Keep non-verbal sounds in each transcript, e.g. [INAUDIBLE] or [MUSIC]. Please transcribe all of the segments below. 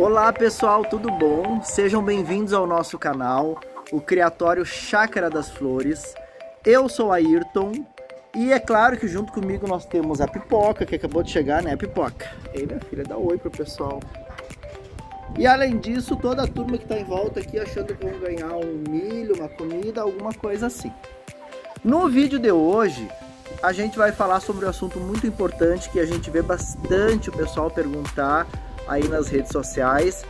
Olá pessoal, tudo bom? Sejam bem-vindos ao nosso canal, o Criatório Chácara das Flores. Eu sou Ayrton e é claro que junto comigo nós temos a Pipoca, que acabou de chegar, né, Pipoca? Ei, minha filha, dá oi pro pessoal. E além disso, toda a turma que está em volta aqui achando que vão ganhar um milho, uma comida, alguma coisa assim. No vídeo de hoje, a gente vai falar sobre um assunto muito importante que a gente vê bastante o pessoal perguntar aí nas redes sociais,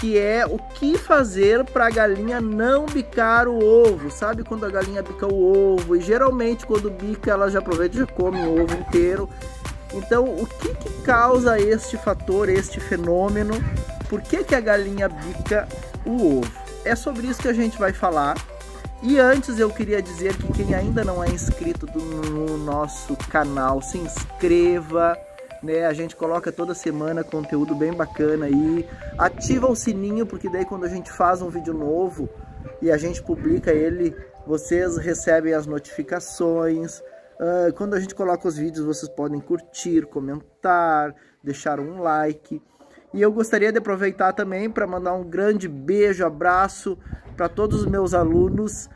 que é o que fazer para a galinha não bicar o ovo. Sabe quando a galinha bica o ovo? E geralmente quando bica ela já aproveita e já come o ovo inteiro. Então, o que, que causa este fator, este fenômeno? Por que, que a galinha bica o ovo? É sobre isso que a gente vai falar. E antes eu queria dizer que quem ainda não é inscrito no nosso canal, se inscreva né? A gente coloca toda semana conteúdo bem bacana aí. Ativa o sininho, porque daí quando a gente faz um vídeo novo e a gente publica ele, vocês recebem as notificações. Uh, quando a gente coloca os vídeos, vocês podem curtir, comentar, deixar um like. E eu gostaria de aproveitar também para mandar um grande beijo, abraço para todos os meus alunos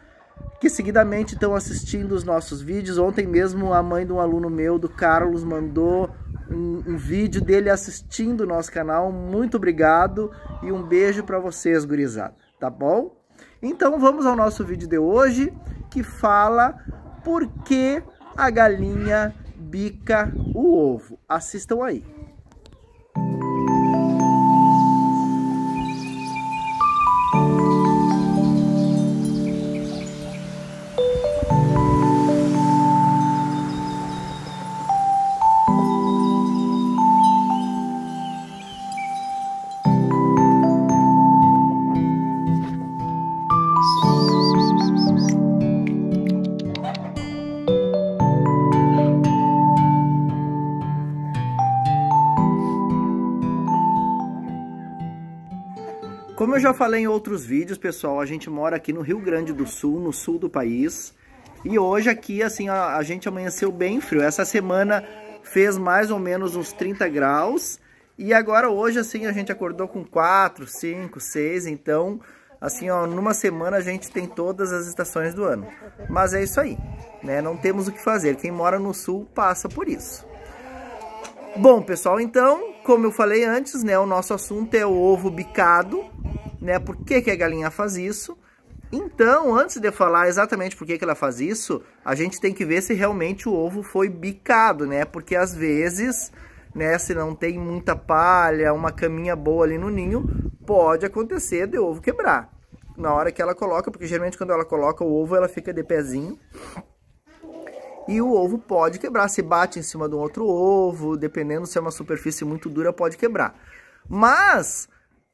que seguidamente estão assistindo os nossos vídeos. Ontem mesmo a mãe de um aluno meu, do Carlos, mandou um, um vídeo dele assistindo o nosso canal. Muito obrigado e um beijo para vocês, gurizada, tá bom? Então vamos ao nosso vídeo de hoje que fala por que a galinha bica o ovo. Assistam aí. Como eu já falei em outros vídeos, pessoal, a gente mora aqui no Rio Grande do Sul, no sul do país. E hoje aqui, assim, a, a gente amanheceu bem frio. Essa semana fez mais ou menos uns 30 graus. E agora hoje, assim, a gente acordou com 4, 5, 6. Então, assim, ó, numa semana a gente tem todas as estações do ano. Mas é isso aí, né? Não temos o que fazer. Quem mora no sul passa por isso. Bom, pessoal, então, como eu falei antes, né, o nosso assunto é o ovo bicado, né? Por que, que a galinha faz isso? Então, antes de falar exatamente por que, que ela faz isso, a gente tem que ver se realmente o ovo foi bicado, né? Porque às vezes, né, se não tem muita palha, uma caminha boa ali no ninho, pode acontecer de ovo quebrar. Na hora que ela coloca, porque geralmente quando ela coloca o ovo, ela fica de pezinho. E o ovo pode quebrar, se bate em cima de um outro ovo, dependendo se é uma superfície muito dura, pode quebrar. Mas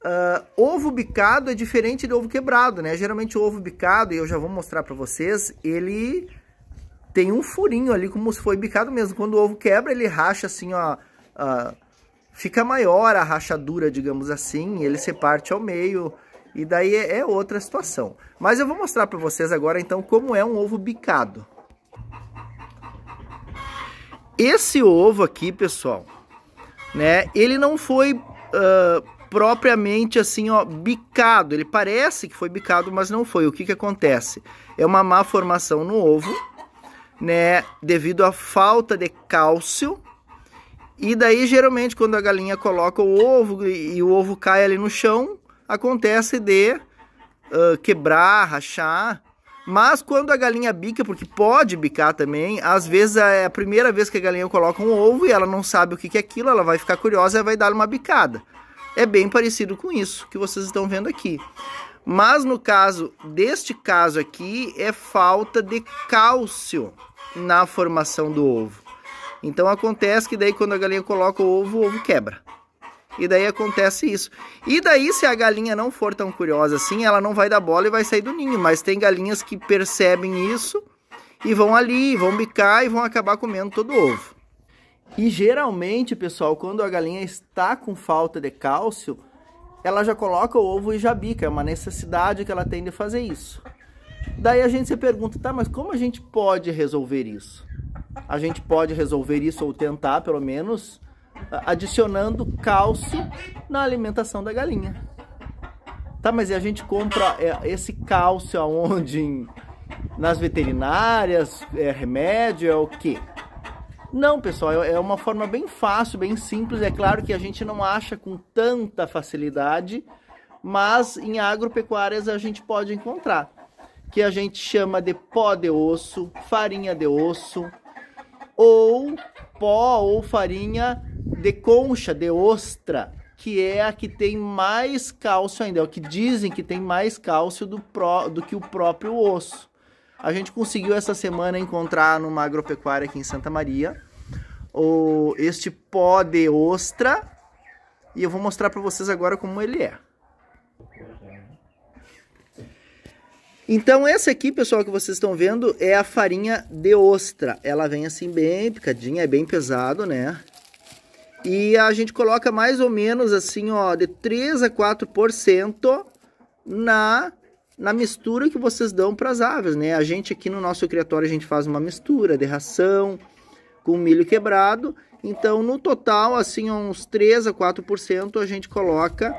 Uh, ovo bicado é diferente do ovo quebrado, né? Geralmente o ovo bicado, e eu já vou mostrar para vocês, ele tem um furinho ali como se foi bicado mesmo. Quando o ovo quebra, ele racha assim, ó, uh, fica maior a rachadura, digamos assim, ele se parte ao meio, e daí é, é outra situação. Mas eu vou mostrar para vocês agora, então, como é um ovo bicado. Esse ovo aqui, pessoal, né, ele não foi... Uh, propriamente assim, ó, bicado. Ele parece que foi bicado, mas não foi. O que que acontece? É uma má formação no ovo, né, devido à falta de cálcio. E daí geralmente quando a galinha coloca o ovo e, e o ovo cai ali no chão, acontece de uh, quebrar, rachar. Mas quando a galinha bica, porque pode bicar também, às vezes é a primeira vez que a galinha coloca um ovo e ela não sabe o que é aquilo, ela vai ficar curiosa e vai dar uma bicada é bem parecido com isso que vocês estão vendo aqui. Mas no caso deste caso aqui, é falta de cálcio na formação do ovo. Então acontece que daí quando a galinha coloca o ovo, o ovo quebra. E daí acontece isso. E daí se a galinha não for tão curiosa assim, ela não vai dar bola e vai sair do ninho. Mas tem galinhas que percebem isso e vão ali, vão bicar e vão acabar comendo todo o ovo. E geralmente, pessoal, quando a galinha está com falta de cálcio, ela já coloca o ovo e já bica, é uma necessidade que ela tem de fazer isso. Daí a gente se pergunta, tá, mas como a gente pode resolver isso? A gente pode resolver isso ou tentar, pelo menos, adicionando cálcio na alimentação da galinha. Tá, mas e a gente compra é, esse cálcio aonde? Nas veterinárias? É remédio? É o quê? Não, pessoal, é, é uma forma bem fácil, bem simples. É claro que a gente não acha com tanta facilidade, mas em agropecuárias a gente pode encontrar, que a gente chama de pó de osso, farinha de osso, ou pó ou farinha de concha, de ostra, que é a que tem mais cálcio ainda, é o que dizem que tem mais cálcio do, pró, do que o próprio osso. A gente conseguiu essa semana encontrar numa agropecuária aqui em Santa Maria o, este pó de ostra e eu vou mostrar para vocês agora como ele é. Então essa aqui, pessoal, que vocês estão vendo é a farinha de ostra. Ela vem assim bem picadinha, é bem pesado, né? E a gente coloca mais ou menos assim, ó, de 3 a 4% na na mistura que vocês dão para as aves, né? A gente aqui no nosso criatório a gente faz uma mistura de ração com milho quebrado. Então, no total, assim, uns 3 a 4% a gente coloca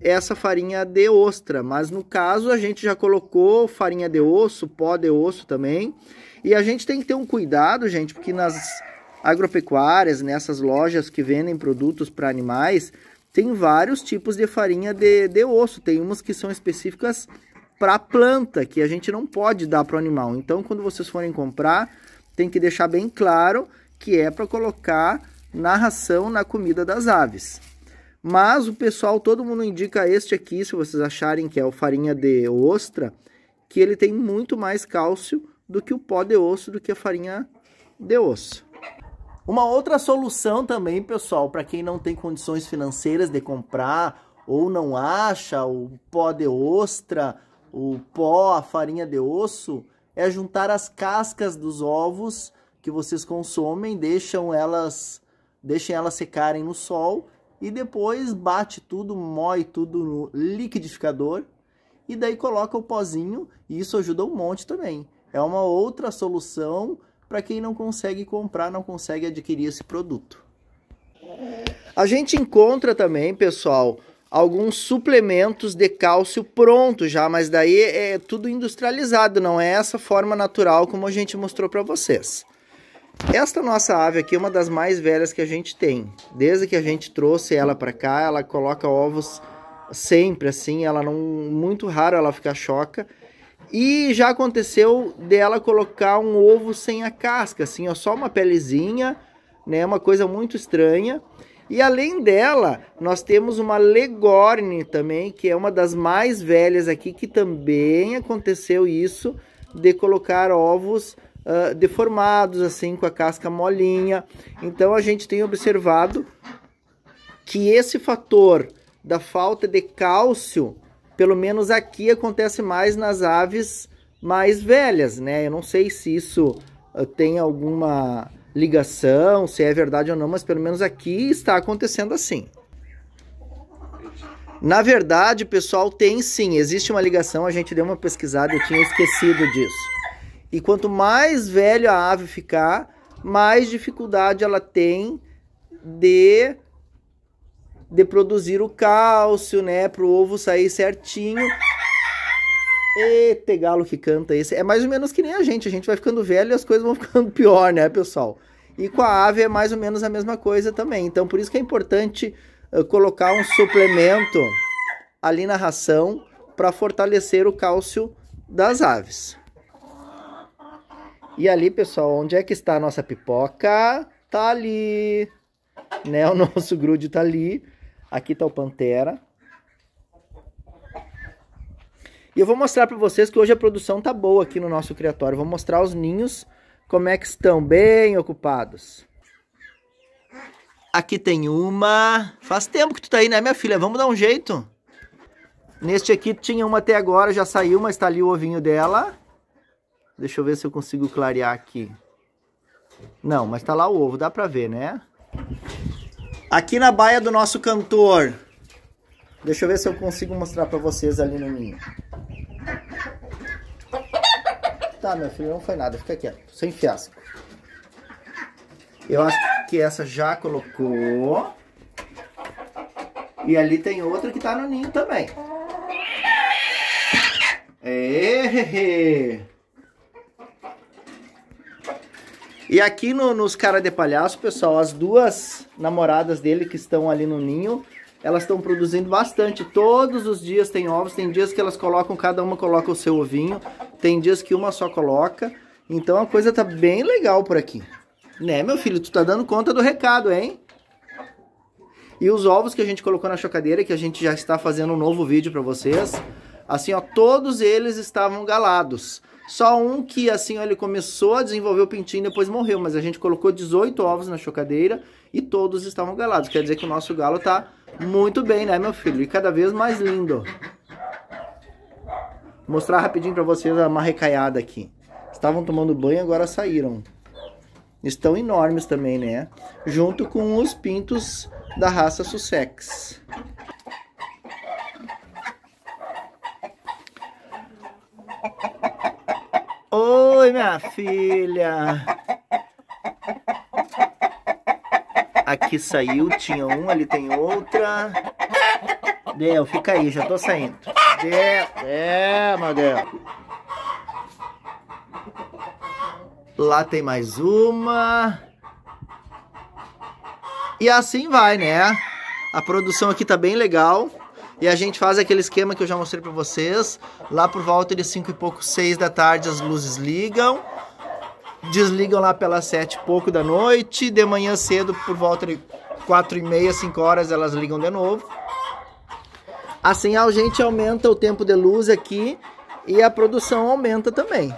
essa farinha de ostra, mas no caso a gente já colocou farinha de osso, pó de osso também. E a gente tem que ter um cuidado, gente, porque nas agropecuárias, nessas lojas que vendem produtos para animais, tem vários tipos de farinha de, de osso. Tem umas que são específicas para planta, que a gente não pode dar para o animal. Então, quando vocês forem comprar, tem que deixar bem claro que é para colocar na ração, na comida das aves. Mas o pessoal, todo mundo indica este aqui, se vocês acharem que é o farinha de ostra, que ele tem muito mais cálcio do que o pó de osso, do que a farinha de osso. Uma outra solução também, pessoal, para quem não tem condições financeiras de comprar ou não acha o pó de ostra o pó, a farinha de osso, é juntar as cascas dos ovos que vocês consomem, deixam elas, deixem elas secarem no sol e depois bate tudo, moe tudo no liquidificador e daí coloca o pozinho e isso ajuda um monte também. É uma outra solução para quem não consegue comprar, não consegue adquirir esse produto. A gente encontra também, pessoal, alguns suplementos de cálcio pronto já, mas daí é tudo industrializado, não é essa forma natural como a gente mostrou para vocês. Esta nossa ave aqui é uma das mais velhas que a gente tem. Desde que a gente trouxe ela para cá, ela coloca ovos sempre assim, ela não muito raro ela fica choca. E já aconteceu dela colocar um ovo sem a casca, assim, ó, só uma pelezinha, né, uma coisa muito estranha. E além dela, nós temos uma Legorne também, que é uma das mais velhas aqui, que também aconteceu isso de colocar ovos uh, deformados, assim, com a casca molinha. Então a gente tem observado que esse fator da falta de cálcio, pelo menos aqui acontece mais nas aves mais velhas, né? Eu não sei se isso ah, tem alguma ligação, se é verdade ou não, mas pelo menos aqui está acontecendo assim. Na verdade, pessoal, tem sim, existe uma ligação, a gente deu uma pesquisada, eu tinha esquecido disso. E quanto mais velha a ave ficar, mais dificuldade ela tem de de produzir o cálcio, né, para o ovo sair certinho Eita, galo que canta esse. É mais ou menos que nem a gente. A gente vai ficando velho e as coisas vão ficando [LAUGHS] pior, né, pessoal? E com a ave é mais ou menos a mesma coisa também. Então, por isso que é importante uh, colocar um suplemento ali na ração para fortalecer o cálcio das aves. E ali, pessoal, onde é que está a nossa pipoca? Tá ali, né? O [LAUGHS] nosso grude tá ali. Aqui tá o pantera. E eu vou mostrar para vocês que hoje a produção tá boa aqui no nosso criatório. Vou mostrar os ninhos como é que estão, bem ocupados. Aqui tem uma. Faz tempo que tu tá aí, né, minha filha? Vamos dar um jeito. Neste aqui tinha uma até agora, já saiu, mas tá ali o ovinho dela. Deixa eu ver se eu consigo clarear aqui. Não, mas tá lá o ovo, dá pra ver, né? Aqui na baia do nosso cantor, Deixa eu ver se eu consigo mostrar pra vocês ali no ninho. Tá, meu filho, não foi nada. Fica quieto, sem fiasco. Eu acho que essa já colocou. E ali tem outra que tá no ninho também. Ehehe. É, e aqui no, nos cara de palhaço, pessoal, as duas namoradas dele que estão ali no ninho elas estão produzindo bastante. Todos os dias tem ovos, tem dias que elas colocam, cada uma coloca o seu ovinho, tem dias que uma só coloca. Então a coisa tá bem legal por aqui. Né, meu filho, tu tá dando conta do recado, hein? E os ovos que a gente colocou na chocadeira, que a gente já está fazendo um novo vídeo para vocês, assim, ó, todos eles estavam galados. Só um que, assim, ó, ele começou a desenvolver o pintinho e depois morreu, mas a gente colocou 18 ovos na chocadeira e todos estavam galados. Quer dizer que o nosso galo tá muito bem, né, meu filho? E cada vez mais lindo. Vou mostrar rapidinho pra vocês a marrecaiada aqui. Estavam tomando banho, agora saíram. Estão enormes também, né? Junto com os pintos da raça Sussex. Oi, minha filha! Aqui saiu, tinha um, ali tem outra. Del, fica aí, já tô saindo. Del, é, Madel. Lá tem mais uma. E assim vai, né? A produção aqui tá bem legal. E a gente faz aquele esquema que eu já mostrei para vocês. Lá por volta de 5 e pouco, 6 da tarde, as luzes ligam desligam lá pelas sete e pouco da noite, de manhã cedo, por volta de quatro e meia, cinco horas, elas ligam de novo. Assim A gente, aumenta o tempo de luz aqui e a produção aumenta também.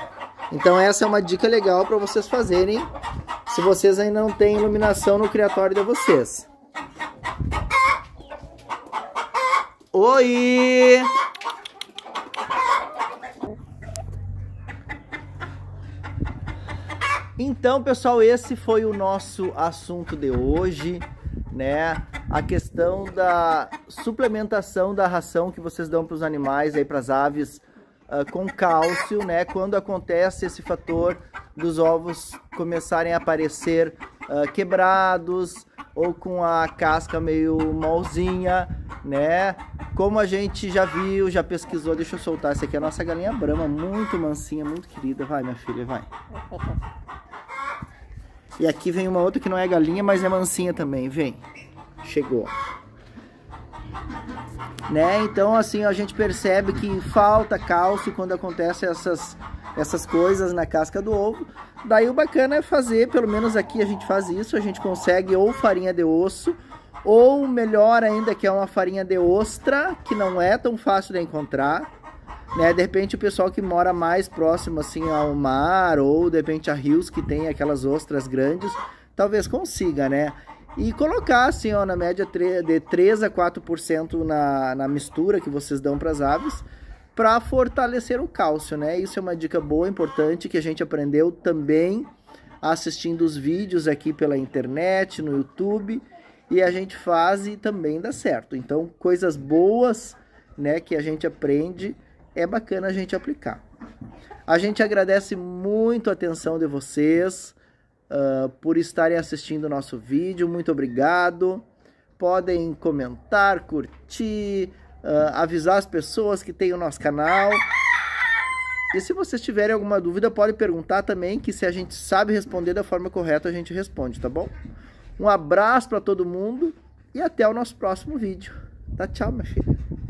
Então essa é uma dica legal para vocês fazerem se vocês ainda não têm iluminação no criatório de vocês. Oi! Então, pessoal, esse foi o nosso assunto de hoje, né? A questão da suplementação da ração que vocês dão para os animais aí para as aves uh, com cálcio, né? Quando acontece esse fator dos ovos começarem a aparecer uh, quebrados ou com a casca meio molzinha, né? Como a gente já viu, já pesquisou, deixa eu soltar. Essa aqui é a nossa galinha brama, muito mansinha, muito querida. Vai, minha filha, vai. E aqui vem uma outra que não é galinha, mas é mansinha também. Vem. Chegou. Né? Então, assim, a gente percebe que falta cálcio quando acontecem essas, essas coisas na casca do ovo. Daí o bacana é fazer, pelo menos aqui a gente faz isso, a gente consegue ou farinha de osso, ou melhor ainda, que é uma farinha de ostra, que não é tão fácil de encontrar. Né? De repente o pessoal que mora mais próximo assim ao mar ou de repente a rios que tem aquelas ostras grandes, talvez consiga, né? E colocar assim, ó, na média de 3 a 4% na, na mistura que vocês dão para as aves para fortalecer o cálcio, né? Isso é uma dica boa, importante que a gente aprendeu também assistindo os vídeos aqui pela internet, no YouTube, e a gente faz e também dá certo. Então, coisas boas, né, que a gente aprende é bacana a gente aplicar. A gente agradece muito a atenção de vocês uh, por estarem assistindo o nosso vídeo. Muito obrigado. Podem comentar, curtir, uh, avisar as pessoas que tem o nosso canal. E se vocês tiverem alguma dúvida, podem perguntar também, que se a gente sabe responder da forma correta, a gente responde, tá bom? Um abraço para todo mundo e até o nosso próximo vídeo. Tá, tchau, minha filha.